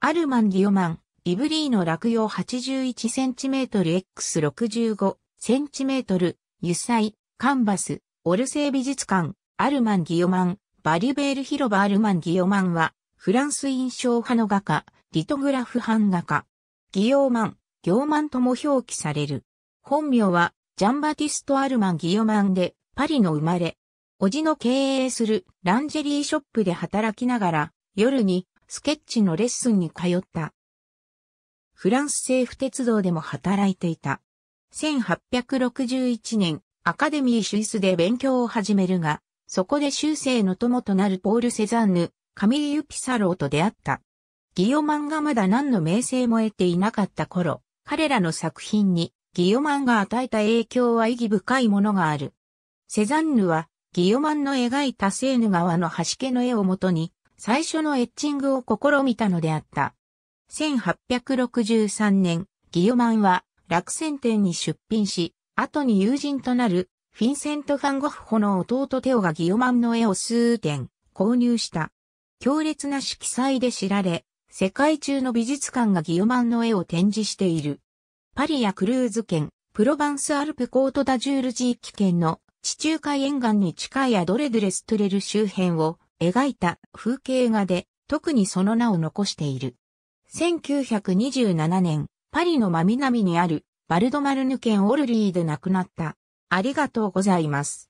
アルマン・ディオマン、イブリーの落葉8 1 c m ル、x 6 5 c m 油彩、カンバス、オルセイ美術館、アルマン・ディオマン、バリュベール広場アルマン・ディオマンは、フランス印象派の画家、リトグラフ版画家、ギオーマン、ギョーマンとも表記される。本名は、ジャンバティスト・アルマン・ギオマンで、パリの生まれ。おじの経営するランジェリーショップで働きながら、夜にスケッチのレッスンに通った。フランス政府鉄道でも働いていた。1861年、アカデミー・シュイスで勉強を始めるが、そこで修正の友となるポール・セザンヌ、カミリユ・ピサローと出会った。ギオマンがまだ何の名声も得ていなかった頃、彼らの作品にギオマンが与えた影響は意義深いものがある。セザンヌはギオマンの描いたセーヌ川の端家の絵をもとに最初のエッチングを試みたのであった。1863年、ギヨマンは落選店に出品し、後に友人となるフィンセント・ファンゴッホの弟テオがギヨマンの絵を数点購入した。強烈な色彩で知られ、世界中の美術館がギヨマンの絵を展示している。パリやクルーズ県、プロバンスアルプコートダジュール地域圏の地中海沿岸に近いアドレドレストレル周辺を描いた風景画で、特にその名を残している。1927年、パリの真南にあるバルドマルヌ県オルリーで亡くなった。ありがとうございます。